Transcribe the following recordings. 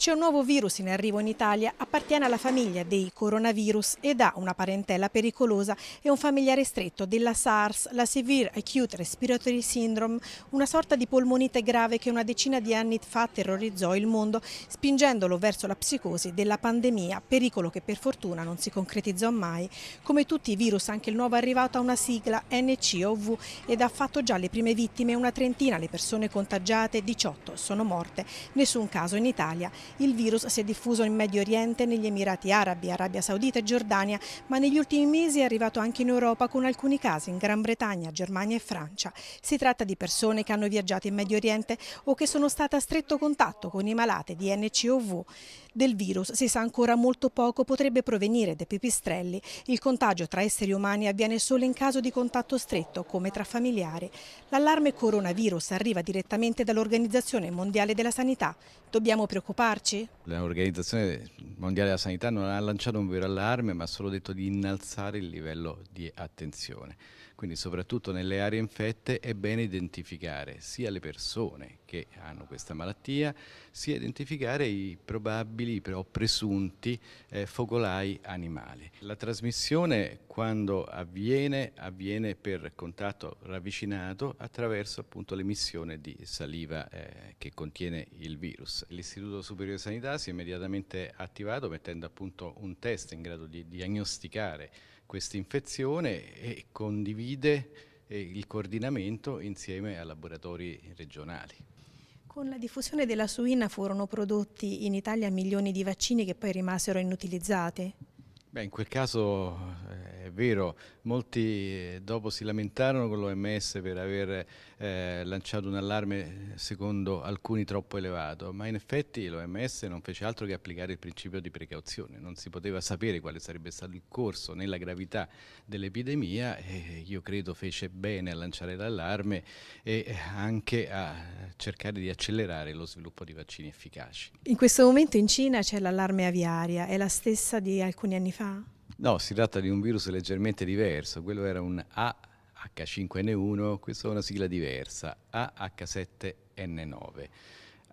C'è un nuovo virus in arrivo in Italia, appartiene alla famiglia dei coronavirus ed ha una parentela pericolosa e un familiare stretto della SARS, la Severe Acute Respiratory Syndrome, una sorta di polmonite grave che una decina di anni fa terrorizzò il mondo, spingendolo verso la psicosi della pandemia, pericolo che per fortuna non si concretizzò mai. Come tutti i virus, anche il nuovo arrivato ha una sigla NCOV ed ha fatto già le prime vittime, una trentina le persone contagiate, 18 sono morte, nessun caso in Italia. Il virus si è diffuso in Medio Oriente, negli Emirati Arabi, Arabia Saudita e Giordania, ma negli ultimi mesi è arrivato anche in Europa con alcuni casi in Gran Bretagna, Germania e Francia. Si tratta di persone che hanno viaggiato in Medio Oriente o che sono state a stretto contatto con i malati di NCOV. Del virus si sa ancora molto poco, potrebbe provenire dai pipistrelli. Il contagio tra esseri umani avviene solo in caso di contatto stretto, come tra familiari. L'allarme coronavirus arriva direttamente dall'Organizzazione Mondiale della Sanità. Dobbiamo preoccuparci? L'Organizzazione Mondiale della Sanità non ha lanciato un vero allarme, ma ha solo detto di innalzare il livello di attenzione. Quindi soprattutto nelle aree infette è bene identificare sia le persone che hanno questa malattia, sia identificare i probabili o presunti eh, focolai animali. La trasmissione quando avviene, avviene per contatto ravvicinato attraverso appunto l'emissione di saliva eh, che contiene il virus. L'Istituto Superiore di Sanità si è immediatamente attivato privato mettendo a punto un test in grado di diagnosticare questa infezione e condivide eh, il coordinamento insieme a laboratori regionali. Con la diffusione della suina furono prodotti in Italia milioni di vaccini che poi rimasero inutilizzati? Beh, in quel caso eh, è vero, molti eh, dopo si lamentarono con l'OMS per aver eh, lanciato un allarme secondo alcuni troppo elevato, ma in effetti l'OMS non fece altro che applicare il principio di precauzione, non si poteva sapere quale sarebbe stato il corso né la gravità dell'epidemia e io credo fece bene a lanciare l'allarme e anche a cercare di accelerare lo sviluppo di vaccini efficaci. In questo momento in Cina c'è l'allarme aviaria, è la stessa di alcuni anni fa? No, si tratta di un virus leggermente diverso, quello era un AH5N1, questa è una sigla diversa, AH7N9.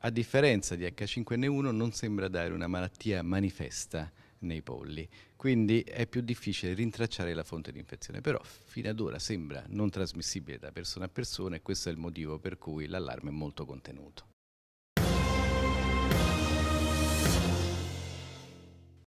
A differenza di H5N1 non sembra dare una malattia manifesta nei polli, quindi è più difficile rintracciare la fonte di infezione, però fino ad ora sembra non trasmissibile da persona a persona e questo è il motivo per cui l'allarme è molto contenuto.